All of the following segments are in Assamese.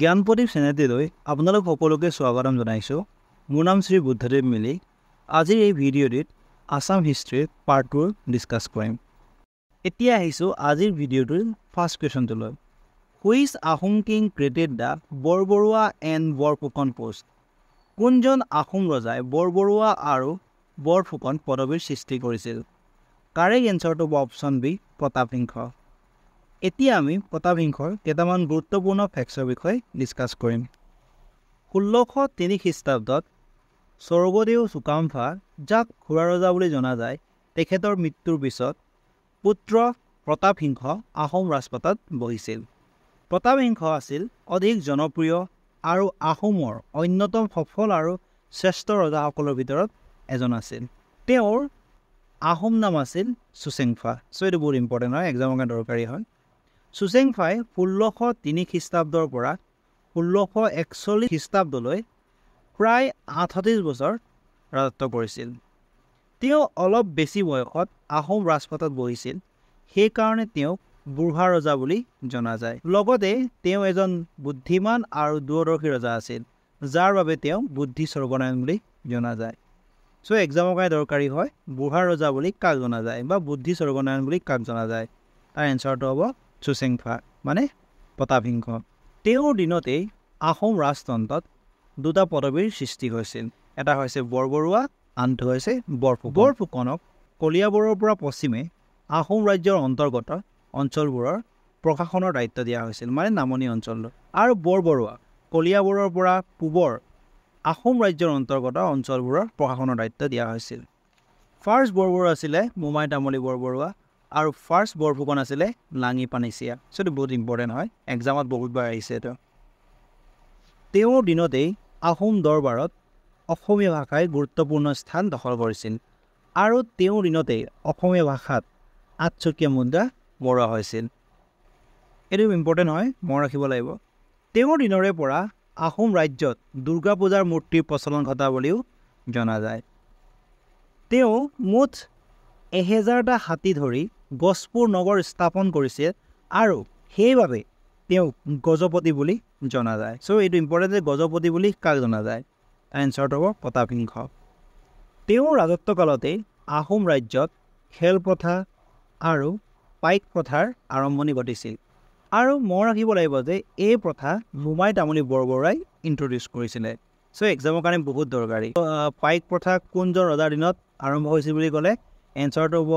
জ্ঞান প্ৰদীপ চেনেলটিলৈ আপোনালোক সকলোকে স্বাগতম জনাইছোঁ মোৰ নাম শ্ৰী বুদ্ধদেৱ মিলি আজিৰ এই ভিডিঅ'টিত আছাম হিষ্ট্ৰীৰ পাৰ্ট টু ডিছকাছ কৰিম এতিয়া আহিছোঁ আজিৰ ভিডিঅ'টোৰ ফাৰ্ষ্ট কুৱেশ্যনটোলৈ which Ahom king credit the Borbarua and Borphukan post কোনজন আহোম ৰজাই বৰবৰুৱা আৰু বৰফুকন পদবীৰ সৃষ্টি কৰিছিল কাৰে এঞ্চাৰটো হ'ব অপশ্যন বি প্ৰতাপ সিংহ এতিয়া আমি পতাভিংসৰ কেইটামান গুৰুত্বপূৰ্ণ ফেক্সৰ বিষয়ে ডিছকাছ কৰিম ষোল্লশ তিনি খ্ৰীষ্টাব্দত স্বৰ্গদেউ চুকামফা যাক খুৰা ৰজা বুলি জনা যায় তেখেতৰ মৃত্যুৰ পিছত পুত্ৰ প্ৰতাপসিংহ আহোম ৰাজপাটত বহিছিল প্ৰতাপসিংহ আছিল অধিক জনপ্ৰিয় আৰু আহোমৰ অন্যতম সফল আৰু শ্ৰেষ্ঠ ৰজাসকলৰ ভিতৰত এজন আছিল তেওঁৰ আহোম নাম আছিল চুচেংফা চ' এইটো বহুত ইম্পৰ্টেণ্ট হয় এক্সামৰ কাৰণে দৰকাৰী হয় চুচেংফাই ষোল্লশ তিনি খ্ৰীষ্টাব্দৰ পৰা ষোল্লশ একচল্লিছ খ্ৰীষ্টাব্দলৈ প্ৰায় আঠত্ৰিছ বছৰ ৰাজত্ব কৰিছিল তেওঁ অলপ বেছি বয়সত আহোম ৰাজপথত বহিছিল সেইকাৰণে তেওঁক বুঢ়া ৰজা বুলি জনা যায় লগতে তেওঁ এজন বুদ্ধিমান আৰু দূৰদৰ্শী ৰজা আছিল যাৰ বাবে তেওঁ বুদ্ধি স্বৰ্বনায়ন বুলি জনা যায় চ' এক্সামৰ কাৰণে দৰকাৰী হয় বুঢ়া ৰজা বুলি কাক জনা যায় বা বুদ্ধি স্বৰ্বনায়ন বুলি কাক জনা যায় তাৰ এঞ্চাৰটো হ'ব চুচেংফা মানে প্ৰতাপসিংহ তেওঁৰ দিনতেই আহোম ৰাজতন্ত্ৰত দুটা পদবীৰ সৃষ্টি হৈছিল এটা হৈছে বৰবৰুৱা আনটো হৈছে বৰফুকন বৰফুকনক কলিয়াবোৰৰ পৰা পশ্চিমে আহোম ৰাজ্যৰ অন্তৰ্গত অঞ্চলবোৰৰ প্ৰশাসনৰ দায়িত্ব দিয়া হৈছিল মানে নামনি অঞ্চললৈ আৰু বৰবৰুৱা কলিয়াবোৰৰ পৰা পূবৰ আহোম ৰাজ্যৰ অন্তৰ্গত অঞ্চলবোৰৰ প্ৰশাসনৰ দায়িত্ব দিয়া হৈছিল ফাৰ্ষ্ট বৰবৰুৱা আছিলে মোমাই তামুলী বৰবৰুৱা আৰু ফাৰ্ষ্ট বৰফুকন আছিলে লাঙি পানীচিয়া সেইটো বহুত ইম্পৰ্টেণ্ট হয় এক্সামত বহুতবাৰ আহিছে এইটো তেওঁৰ দিনতেই আহোম দৰবাৰত অসমীয়া ভাষাই গুৰুত্বপূৰ্ণ স্থান দখল কৰিছিল আৰু তেওঁৰ দিনতেই অসমীয়া ভাষাত আঠচকীয়া মুদ্ৰা মৰোৱা হৈছিল এইটো ইম্পৰ্টেণ্ট হয় মনত ৰাখিব লাগিব তেওঁৰ দিনৰে পৰা আহোম ৰাজ্যত দুৰ্গা পূজাৰ মূৰ্তিৰ প্ৰচলন ঘটা বুলিও জনা যায় তেওঁ মুঠ এহেজাৰটা হাতী ধৰি গছপুৰ নগৰ স্থাপন কৰিছিল আৰু সেইবাবে তেওঁ গজপতি বুলি জনা যায় চ' এইটো ইম্পৰ্টেণ্ট যে গজপতি বুলি কাক জনা যায় এনচাৰটো হ'ব প্ৰতাপ সিংহ তেওঁৰ ৰাজত্বকালতেই আহোম ৰাজ্যত খেলপথাৰ আৰু পাইক প্ৰথাৰ আৰম্ভণি ঘটিছিল আৰু মনত ৰাখিব লাগিব যে এই প্ৰথা ৰুমাই তামুলী বৰবৰাই ইণ্ট্ৰডিউচ কৰিছিলে চ' এক্সামৰ কাৰণে বহুত দৰকাৰী পাইক প্ৰথা কোনজন ৰজাৰ দিনত আৰম্ভ হৈছিল বুলি ক'লে এনচাৰটো হ'ব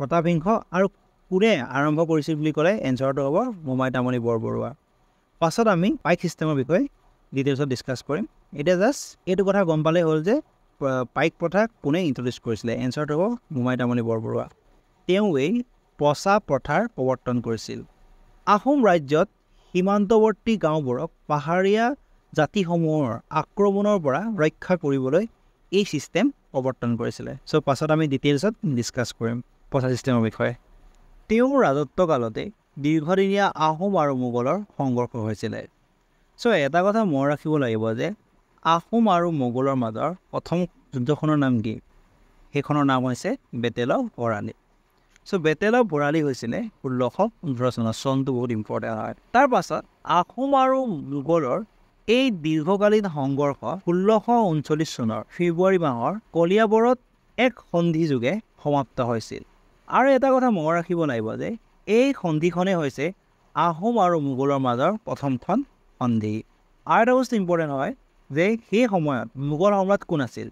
প্ৰতাপসিংহ আৰু কোনে আৰম্ভ কৰিছিল বুলি ক'লে এঞ্চাৰটো হ'ব মোমাই তামণি বৰবৰুৱা পাছত আমি পাইক ছিষ্টেমৰ বিষয়ে ডিটেইলছত ডিছকাছ কৰিম এতিয়া জাষ্ট এইটো কথা গম পালেই হ'ল যে পাইক প্ৰথা কোনে ইণ্ট্ৰডিউচ কৰিছিলে এঞ্চাৰটো হ'ব মোমাই তামণি বৰবৰুৱা তেওঁৱেই পচা প্ৰথাৰ প্ৰৱৰ্তন কৰিছিল আহোম ৰাজ্যত সীমান্তৱৰ্তী গাঁওবোৰক পাহাৰীয়া জাতিসমূহৰ আক্ৰমণৰ পৰা ৰক্ষা কৰিবলৈ এই ছিষ্টেম প্ৰৱৰ্তন কৰিছিলে চ' পাছত আমি ডিটেইলছত ডিছকাছ কৰিম প্ৰচাৰ ছিষ্টেমৰ বিষয়ে তেওঁৰ ৰাজত্বকালতে দীৰ্ঘদিনীয়া আহোম আৰু মোগলৰ সংঘৰ্ষ হৈছিলে চ' এটা কথা মনত ৰাখিব লাগিব যে আহোম আৰু মোগলৰ মাজৰ প্ৰথম যুদ্ধখনৰ নাম কি সেইখনৰ নাম হৈছে battle of Bharali so' battle of Bharali হৈছিলে ষোল্লশ পোন্ধৰ চনৰ চনটো বহুত ইম্পৰ্টেণ্ট হয় তাৰ পাছত আহোম আৰু মোগলৰ এই দীৰ্ঘকালীন সংঘৰ্ষ ষোল্লশ ঊনচল্লিছ চনৰ ফেব্ৰুৱাৰী মাহৰ কলিয়াবৰত এক সন্ধিযোগে সমাপ্ত হৈছিল আৰু এটা কথা মনত ৰাখিব লাগিব যে এই সন্ধিখনেই হৈছে আহোম আৰু মোগলৰ মাজৰ প্ৰথমখন সন্ধি আৰু এটা বস্তু ইম্পৰ্টেণ্ট হয় যে সেই সময়ত মোগল সম্ৰাট কোন আছিল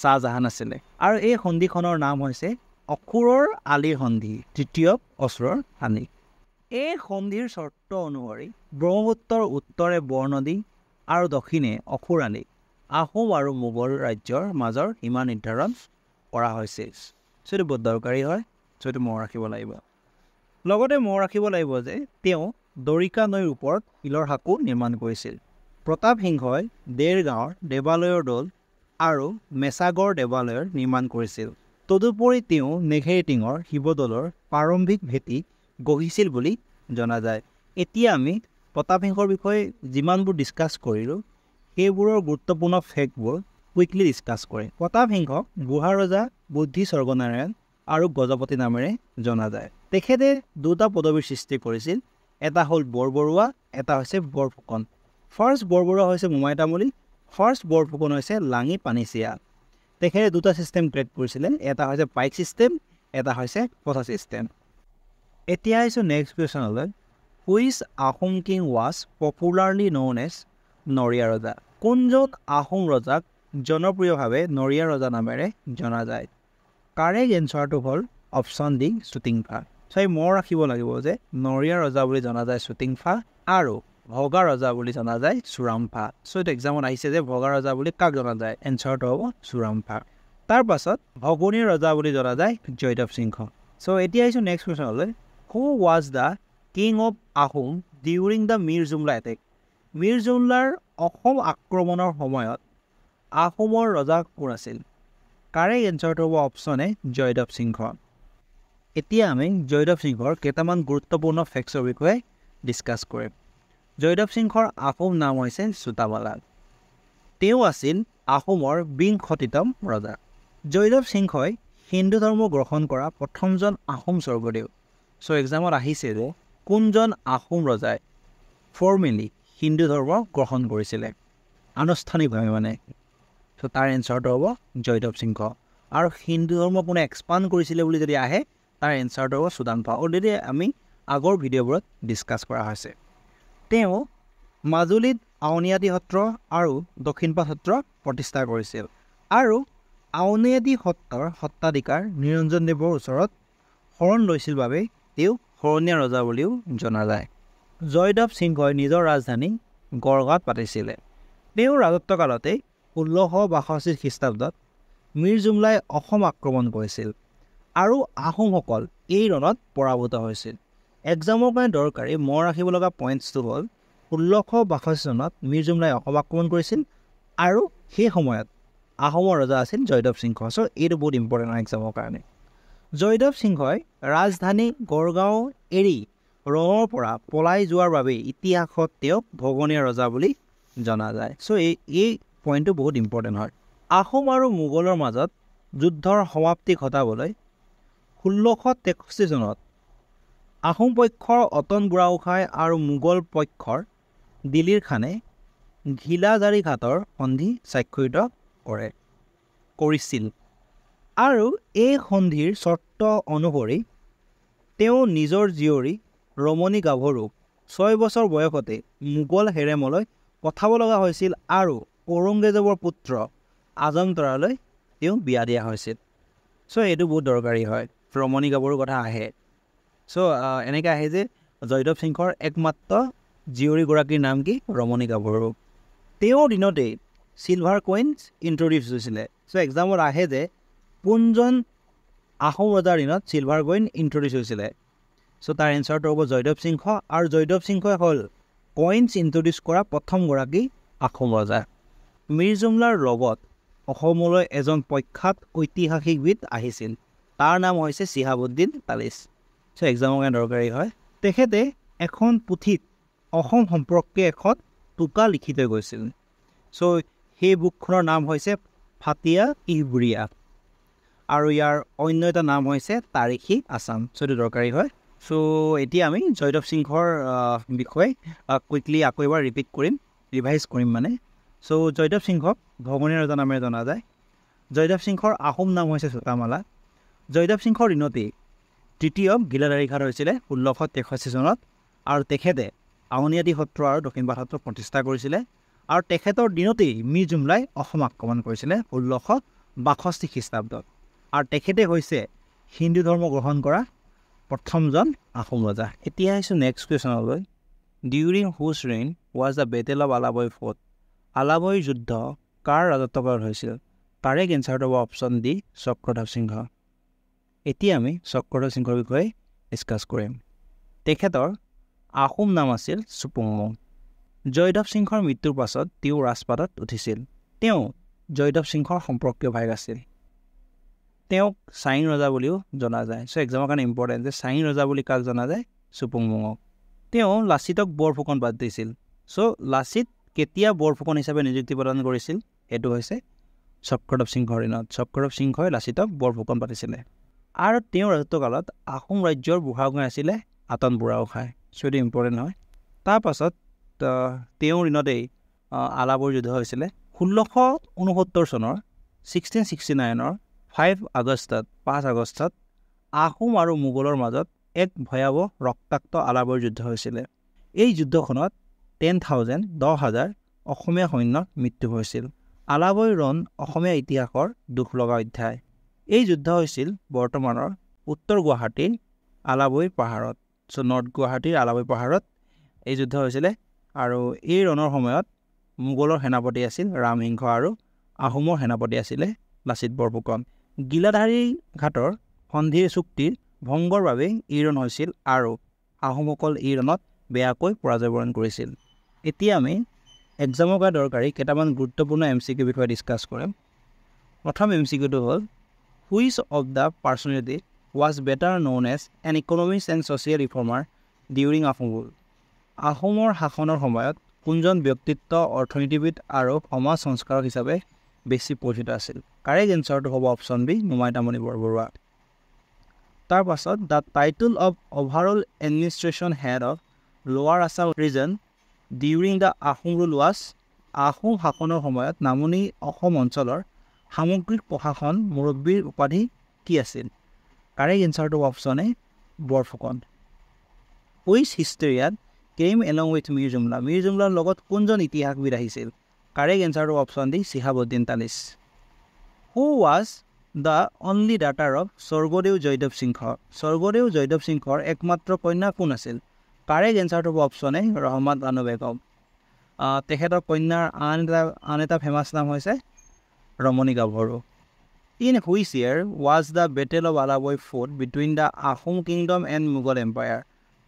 শ্বাহজাহান আছিলে আৰু এই সন্ধিখনৰ নাম হৈছে অসুৰৰ আলি সন্ধি তৃতীয় অসুৰৰ সানি এই সন্ধিৰ চৰ্ত অনুসৰি ব্ৰহ্মপুত্ৰৰ উত্তৰে বৰনদী আৰু দক্ষিণে অসুৰ অসুৰাণী আহোম আৰু মোগল ৰাজ্যৰ মাজৰ সীমা নিৰ্ধাৰণ কৰা হৈছে যদি বহুত দৰকাৰী হয় যদি মনত ৰাখিব লাগিব লগতে মোৰ ৰাখিব লাগিব যে তেওঁ দৰিকা নৈৰ ওপৰত শিলৰ সাঁকো নিৰ্মাণ কৰিছিল প্ৰতাপ সিংহই দেৰগাঁৱৰ দেৱালয়ৰ দৌল আৰু মেচাগড় দেৱালয়ৰ নিৰ্মাণ কৰিছিল তদুপৰি তেওঁ নেঘেৰ টিঙৰ শিৱদৌলৰ প্ৰাৰম্ভিক ভেটি গঢ়িছিল বুলি জনা যায় এতিয়া আমি প্ৰতাপ সিংহৰ বিষয়ে যিমানবোৰ ডিছকাছ কৰিলোঁ সেইবোৰৰ গুৰুত্বপূৰ্ণ ফেক্টবোৰ কুইকলি ডিছকাছ কৰে প্ৰতাপ সিংহক গুহা ৰজা বুদ্ধি স্বৰ্গনাৰায়ণ আৰু গজপতি নামেৰে জনা যায় তেখেতে দুটা পদবীৰ সৃষ্টি কৰিছিল এটা হ'ল বৰবৰুৱা এটা হৈছে বৰফুকন ফাৰ্ষ্ট বৰবৰুৱা হৈছে মোমাইতামলী ফাৰ্ষ্ট বৰফুকন হৈছে লাঙি পানীচিয়া তেখেতে দুটা ছিষ্টেম ক্ৰিয়েট কৰিছিলে এটা হৈছে পাইক ছিষ্টেম এটা হৈছে পথা ছিষ্টেম এতিয়া আহিছোঁ নেক্সট কুৱেশ্যনলৈ which Ahom king was popularly known as Noriya Raja কোনজন আহোম ৰজাক জনপ্ৰিয়ভাৱে নৰিয়া ৰজা নামেৰে জনা যায় কাৰেক্ট এনচাৰটো হ'ল অপশ্যন ডি শ্বুটিংফা চ' এই মনত ৰাখিব লাগিব যে নৰিয়া ৰজা বুলি জনা যায় শ্বুটিংফা আৰু ভগা ৰজা বুলি জনা যায় চুৰাম্ফা চ' এইটো এক্সামত আহিছে যে ভগা ৰজা বুলি কাক জনা যায় এনচাৰটো হ'ব চুৰাম্ফা তাৰপাছত ভগনী ৰজা বুলি জনা যায় জয়দেৱ সিংহ চ' এতিয়া আহিছোঁ নেক্সট কুৱেশ্যনলৈ who was the king of Ahom during the Mir Jumla attack Mir জুমলাৰ অসম আক্ৰমণৰ সময়ত আহোমৰ ৰজা কোন আছিল কাৰে এঞ্চাৰটো হ'ব অপশ্যন এ জয়দেৱ সিংহ এতিয়া আমি জয়দেৱ সিংহৰ কেইটামান গুৰুত্বপূৰ্ণ ফেক্টছৰ বিষয়ে ডিছকাছ কৰিম জয়দেৱ সিংহৰ আহোম নাম হৈছে চোতাবালা তেওঁ আছিল আহোমৰ বিংশতিতম ৰজা জয়দেৱ সিংহই হিন্দু ধৰ্ম গ্ৰহণ কৰা প্ৰথমজন আহোম স্বৰ্গদেউ চ' এক্সামত আহিছে যে কোনজন আহোম ৰজাই ফৰ্মেলি হিন্দু ধৰ্ম গ্ৰহণ কৰিছিলে আনুষ্ঠানিকভাৱে মানে চ' তাৰ এনচাৰটো হ'ব জয়দেৱ সিংহ আৰু হিন্দু ধৰ্ম কোনে এক্সপাণ্ড কৰিছিলে বুলি যদি আহে তাৰ এনচাৰটো হ'ব চুদান পা অলৰেডি আমি আগৰ ভিডিঅ'বোৰত ডিছকাছ কৰা হৈছে তেওঁ মাজুলীত আউনীয়াদী সত্ৰ আৰু দক্ষিণপাট সত্ৰ প্ৰতিষ্ঠা কৰিছিল আৰু আউনীয়াদী সত্ৰৰ সত্ৰাধিকাৰ নিৰঞ্জনদেৱৰ ওচৰত শৰণ লৈছিল বাবেই তেওঁ শৰণীয়া ৰজা বুলিও জনা যায় জয়দেৱ সিংহই নিজৰ ৰাজধানী গড়গাঁৱত পাতিছিলে তেওঁৰ ৰাজত্বকালতেই ষোল্লশ বাষষ্ঠি খ্ৰীষ্টাব্দত মিৰ জুমলাই অসম আক্ৰমণ কৰিছিল আৰু আহোমসকল এই ৰণত পৰাভূত হৈছিল এক্সামৰ কাৰণে দৰকাৰী মনত ৰাখিব লগা পইণ্টছটো হ'ল ষোল্লশ বাষষ্ঠি চনত মিৰ জুমলাই অসম আক্ৰমণ কৰিছিল আৰু সেই সময়ত আহোমৰ ৰজা আছিল জয়দেৱ সিংহ চ' এইটো বহুত ইম্পৰ্টেণ্ট একজামৰ কাৰণে জয়দেৱ সিংহই ৰাজধানী গড়গাঁও এৰি ৰঙৰ পৰা পলাই যোৱাৰ বাবেই ইতিহাসত তেওঁক ভগনীয়া ৰজা বুলি জনা যায় চ' এই এই পইণ্টটো বহুত ইম্পৰ্টেণ্ট হয় আহোম আৰু মোগলৰ মাজত যুদ্ধৰ সমাপ্তি ঘটাবলৈ ষোল্লশ তেষষ্ঠি চনত আহোম পক্ষৰ অতন বুঢ়াগোঁসাই আৰু মোগল পক্ষৰ দিলীৰ খানে ঘিলাজাৰী ঘাটৰ সন্ধি স্বাক্ষৰিত কৰে কৰিছিল আৰু এই সন্ধিৰ চৰ্ত অনুসৰি তেওঁ নিজৰ জীয়ৰী ৰমণী গাভৰুক ছয় বছৰ বয়সতে মোগল হেৰেমলৈ পঠাব লগা হৈছিল আৰু ঔৰংগজেৱৰ পুত্ৰ আজম তৰালৈ তেওঁ বিয়া দিয়া হৈছিল চ' এইটো বহুত দৰকাৰী হয় ৰমণী গাবৰো কথা আহে চ' এনেকৈ আহে যে জয়দেৱ সিংহৰ একমাত্ৰ জীয়ৰীগৰাকীৰ নাম কি ৰমণী গাভৰু তেওঁৰ দিনতেই চিলভাৰ কইনছ ইণ্ট্ৰডিউচ হৈছিলে চ' এক্সামত আহে যে কোনজন আহোম ৰজাৰ দিনত চিলভাৰ কইন ইণ্ট্ৰডিউচ হৈছিলে চ' তাৰ এনচাৰটো হ'ব জয়দেৱ সিংহ আৰু জয়দেৱ সিংহই হ'ল কইনছ ইণ্ট্ৰডিউচ কৰা প্ৰথমগৰাকী আখোম ৰজা মিৰ্জুমলাৰ লগত অসমলৈ এজন প্ৰখ্যাত ঐতিহাসিকবিদ আহিছিল তাৰ নাম হৈছে চিহাবুদ্দিন তালিচ চ' এক্সামৰ কাৰণে দৰকাৰী হয় তেখেতে এখন পুথিত অসম সম্পৰ্কে এখন টোকা লিখি থৈ গৈছিল চ' সেই বুকখনৰ নাম হৈছে ফাটিয়া ইবুৰিয়া আৰু ইয়াৰ অন্য এটা নাম হৈছে তাৰিখী আছাম চ' এইটো দৰকাৰী হয় চ' এতিয়া আমি জয়দেৱ সিংহৰ বিষয়ে কুইকলি আকৌ এবাৰ ৰিপিট কৰিম ৰিভাইজ কৰিম মানে চ' জয়দেৱ সিংহক ভগনী ৰজা নামেৰে জনা যায় জয়দেৱ সিংহৰ আহোম নাম হৈছে চোতামালা জয়দেৱ সিংহৰ দিনতেই তৃতীয় গিলাদাৰী ঘাট হৈছিলে ষোল্লশ তেষষ্ঠি চনত আৰু তেখেতে আউনীআটী সত্ৰ আৰু দক্ষিণ পাঠ সত্ৰ প্ৰতিষ্ঠা কৰিছিলে আৰু তেখেতৰ দিনতেই মি জুমলাই অসম আক্ৰমণ কৰিছিলে ষোল্লশ বাষষ্ঠি খ্ৰীষ্টাব্দত আৰু তেখেতে হৈছে হিন্দু ধৰ্ম গ্ৰহণ কৰা প্ৰথমজন আহোম ৰজা এতিয়া আহিছোঁ নেক্সট কুৱেশ্যনলৈ during whose reign was the battle of Alaboi fought Alaboi যুদ্ধ কাৰ ৰাজত্বকাল হৈছিল তাৰে কেঞ্চাৰ হ'ব অপশ্যন ডি চক্ৰধৰ সিংহ এতিয়া আমি চক্ৰধৰ সিংহৰ বিষয়ে ডিছকাছ কৰিম তেখেতৰ আহোম নাম আছিল চুপুমু জয়দৱ সিংহৰ মৃত্যুৰ পাছত তেওঁ ৰাজপাটত উঠিছিল তেওঁ জয়দৱ সিংহৰ সম্পৰ্কীয় ভাইক আছিল তেওঁক চাইন ৰজা বুলিও জনা যায় চ' এক্সামৰ কাৰণে ইম্পৰ্টেণ্ট যে চাইন ৰজা বুলি কাক জনা যায় চুপুংমুঙক তেওঁ লাচিতক বৰফুকন বাদ দিছিল চ' লাচিত কেতিয়া বৰফুকন হিচাপে নিযুক্তি প্ৰদান কৰিছিল সেইটো হৈছে চক্ৰদেৱ সিংহৰ দিনত চক্ৰদেৱ সিংহই লাচিতক বৰফুকন পাতিছিলে আৰু তেওঁৰ ৰাজত্বকালত আহোম ৰাজ্যৰ বুঢ়া বুঢ়াগোঁহাই আছিলে আটন বুঢ়া গোঁসাই এইটো ইম্পৰ্টেণ্ট হয় তাৰপাছত তেওঁৰ দিনতেই আলাবৰ যুদ্ধ হৈছিলে ষোল্লশ ঊনসত্তৰ চনৰ ছিক্সটিন ছিক্সটি নাইনৰ ফাইভ আগষ্টত পাঁচ আগষ্টত আহোম আৰু মোগলৰ মাজত এক ভয়াৱহ ৰক্তাক্ত আলাবৰ যুদ্ধ হৈছিলে এই যুদ্ধখনত টেন থাউজেণ্ড দহ হাজাৰ অসমীয়া সৈন্যত মৃত্যু হৈছিল আলাবৈ ৰণ অসমীয়া ইতিহাসৰ দুখ লগা অধ্যায় এই যুদ্ধ হৈছিল বৰ্তমানৰ উত্তৰ গুৱাহাটীৰ আলাবৈ পাহাৰত চ' নৰ্থ গুৱাহাটীৰ আলাবৈ পাহাৰত এই যুদ্ধ হৈছিলে আৰু এই ৰণৰ সময়ত মোগলৰ সেনাপতি আছিল ৰামসিংহ আৰু আহোমৰ সেনাপতি আছিলে লাচিত বৰফুকন গিলাধাৰী ঘাটৰ সন্ধিৰ চুক্তিৰ ভংগৰ বাবেই ৰণ হৈছিল আৰু আহোমসকল ৰণত বেয়াকৈ পৰাজয়বৰণ কৰিছিল এতিয়া আমি এক্সামৰ কৰা দৰকাৰী কেইটামান গুৰুত্বপূৰ্ণ এম চি কিউ বিষয়ে ডিছকাছ কৰিম প্ৰথম এম চি কিউটো হ'ল which of the personality was better known as an economics and social reformer during Ahom rule আহোমৰ শাসনৰ সময়ত কোনজন ব্যক্তিত্ব অৰ্থনীতিবিদ আৰু সমাজ সংস্কাৰক হিচাপে বেছি পৰিচিত আছিল কাৰেক্ট এঞ্চাৰটো হ'ব অপশ্যন বি নুমাইতামণি বৰবৰুৱা তাৰপাছত the title of overall administration head of lower Assam region during the Ahom rule was Ahom শাসনৰ সময়ত নামনি অসম অঞ্চলৰ সামগ্ৰিক প্ৰশাসন মুৰব্বীৰ উপাধি কি আছিল কাৰেক্ট এনচাৰটো অপশ্যনে বৰফুকন উইচ হিষ্টেৰিয়াত came along with Mir Jumla Mir জুমলাৰ লগত কোনজন ইতিহাসবিদ আহিছিল কাৰেক্ট এনচাৰটো option D Shihabuddin Talish who was the only daughter of Swargadeo Jaydev Singha Swargadeo Jaydev সিংহৰ একমাত্ৰ কন্যা কোন আছিল কাৰে এঞ্চাৰটো হ'ব অপশ্যন এ ৰহমান আনু বেগম তেখেতৰ কন্যাৰ আন এটা আন এটা ফেমাছ নাম হৈছে Ramani Gabharu in which year was the battle of Alaboi fought between the Ahom kingdom and Mughal empire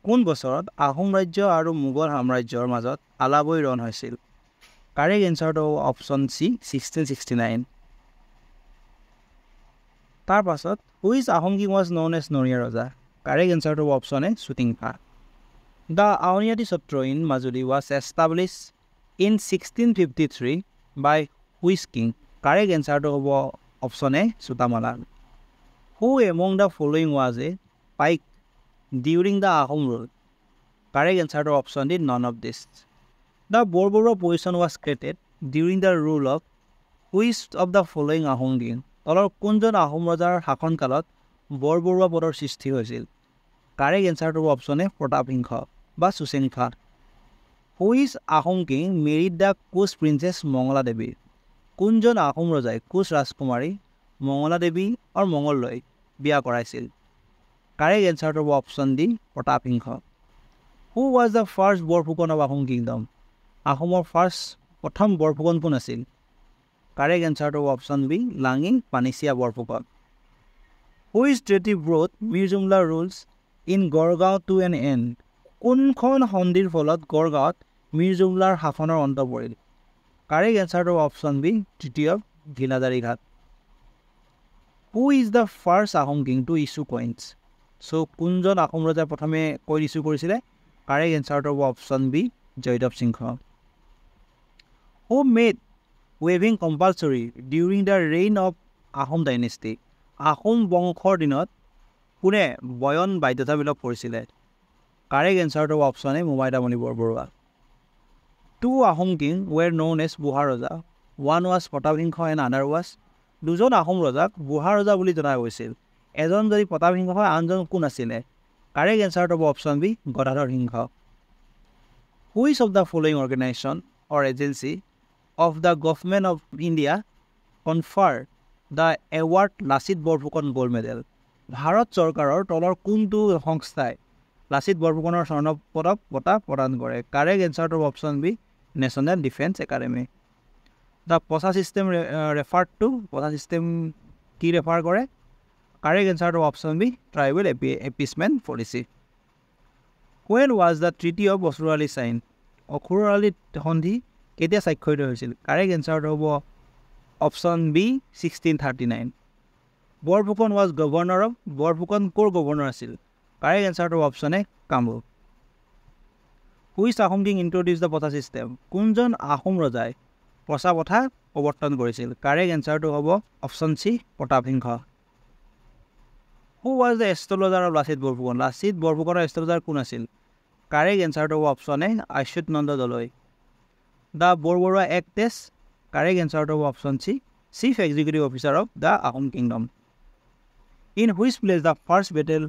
কোন বছৰত আহোম ৰাজ্য আৰু মোগল সাম্ৰাজ্যৰ মাজত আলাবৈ ৰণ হৈছিল কাৰেক্ট এঞ্চাৰটো হ'ব option C sixteen sixty nine তাৰপাছত which Ahom king was known as Noriya Raja correct এঞ্চাৰটো হ'ব অপশ্যন এ শ্বুটিং ফাৰ The Aoniati Sutra in Majuli was established in 1653 by Whisking. Correct answer to the option A, Sutamala. Who among the following was a pike during the Ahom rule? Correct answer to option D, none of this. The Borboro position was created during the rule of which of the following Ahom king? Tolor Kunjan Ahom Rajar Hakon Kalat, Borboro Boro Sisti Hazil. Correct answer to option A, Protaping Hawk. বা who is Ahom king married the Koch princess Mangaladevi কোনজন আহোম ৰজাই কোচ ৰাজকুমাৰী মঙলাদেৱী আৰু মঙলৰৈ বিয়া কৰাইছিল কাৰেক্ট এনচাৰটো হ'ব option D Pratap Singha who was the first Borphukan of Ahom kingdom আহোমৰ ফাৰ্ষ্ট প্ৰথম বৰফুকন কোন আছিল কাৰেক্ট এনচাৰটো হ'ব option B Langi Panisiya Borphukan is treaty brought Mir Jumla rules in Garhgaon to an end কোনখন সন্ধিৰ ফলত গড়গাঁৱত মিৰ্জুমলাৰ শাসনৰ অন্ত পৰিল কাৰেক্ট এনচাৰটো অপশ্যন বি তৃতীয় Ghiladhari Ghat who is the first Ahom king to issue coins চ' কোনজন আহোম ৰজাই প্ৰথমে কইন ইছ্যু কৰিছিলে কাৰেক্ট এনচাৰটো হ'ব option B Jaydev Singha who made ৱেভিং compulsory during the reign of Ahom dynasty Ahom বংশৰ দিনত কোনে বয়ন বাধ্যতামূলক কৰিছিলে কাৰেক এনচাৰটো option A Momai Tamuli Borbarua two Ahom king were known as Burha Raja one was Pratap Singha and another was দুজন আহোম ৰজাক বুঢ়া ৰজা বুলি জনা গৈছিল এজন যদি প্ৰতাপসিংহ হয় আনজন কোন আছিলে কাৰেক এনচাৰটো হ'ব option B Gadadhar Singha which of the following organisation or agency of the government of India confer the award Lachit Borphukan gold medal Bharat চৰকাৰৰ তলৰ কোনটো সংস্থাই লাচিত বৰফুকনৰ স্বৰ্ণ পদক বঁটা প্ৰদান কৰে কাৰেক্ট এনচাৰটো option B national defence academy the Posa system refer to Posa system কি ৰেফাৰ কৰে কাৰেক্ট এনচাৰটো option B tribal ap appeasement policy কুৱেন was the treaty of Asur Ali sign অসুৰ আলি সন্ধি কেতিয়া স্বাক্ষৰিত হৈছিল কাৰেক্ট এনচাৰটো হ'ব option B sixteen thirty nine Borphukan was governor of Borphukan ক'ৰ গভৰ্ণৰ আছিল কাৰেক্ট এনচাৰটো A Kamrup which Ahom king introduce the Patha system কোনজন আহোম ৰজাই প্ৰচা প্ৰথা প্ৰৱৰ্তন কৰিছিল কাৰেক্ট এনচাৰটো হ'ব option C Pratap Singha who was the astrologer of Lachit Borphukan Lachit বৰফুকনৰ এষ্ট্ৰলজাৰ কোন আছিল কাৰেক্ট এনচাৰটো হ'ব option A Achyut Nanda Dalai the Borbarua acts correct এনচাৰটো হ'ব option C chief executive officer of the Ahom kingdom in which place the first battle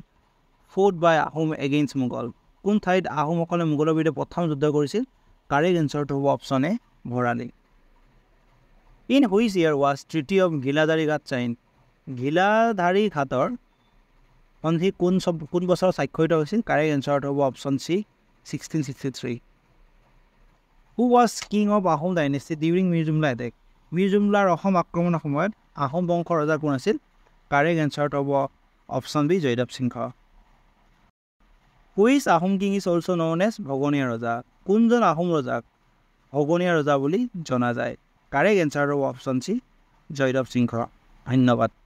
fought by Ahom against Mughal কোন ঠাইত আহোমসকলে মোগলৰ বিৰুদ্ধে প্ৰথম যুদ্ধ কৰিছিল কাৰেক্ট এনচাৰটো হ'ব option A Bharali in which year was তৃতীয় ঘিলাধাৰী ঘাট চাইন ঘিলাধাৰী ঘাটৰ সন্ধি কোন চব কোন বছৰত স্বাক্ষৰিত হৈছিল কাৰেক্ট এনচাৰটো হ'ব option C sixteen sixty three who was king of Ahom dynasty during Mir Jumla attack মিৰ্জুমলাৰ অসম আক্ৰমণৰ সময়ত আহোম বংশৰ ৰজা কোন আছিল কাৰেক্ট এনচাৰটো হ'ব option B Jaydev Singha which Ahom king is also' known Bhaganiya Raja কোনজন আহোম ৰজাক ভগনীয়া ৰজা বুলি জনা যায় কাৰেক্ট এনচাৰৰ অপশ্যন চি জয়দেৱ সিংহ ধন্যবাদ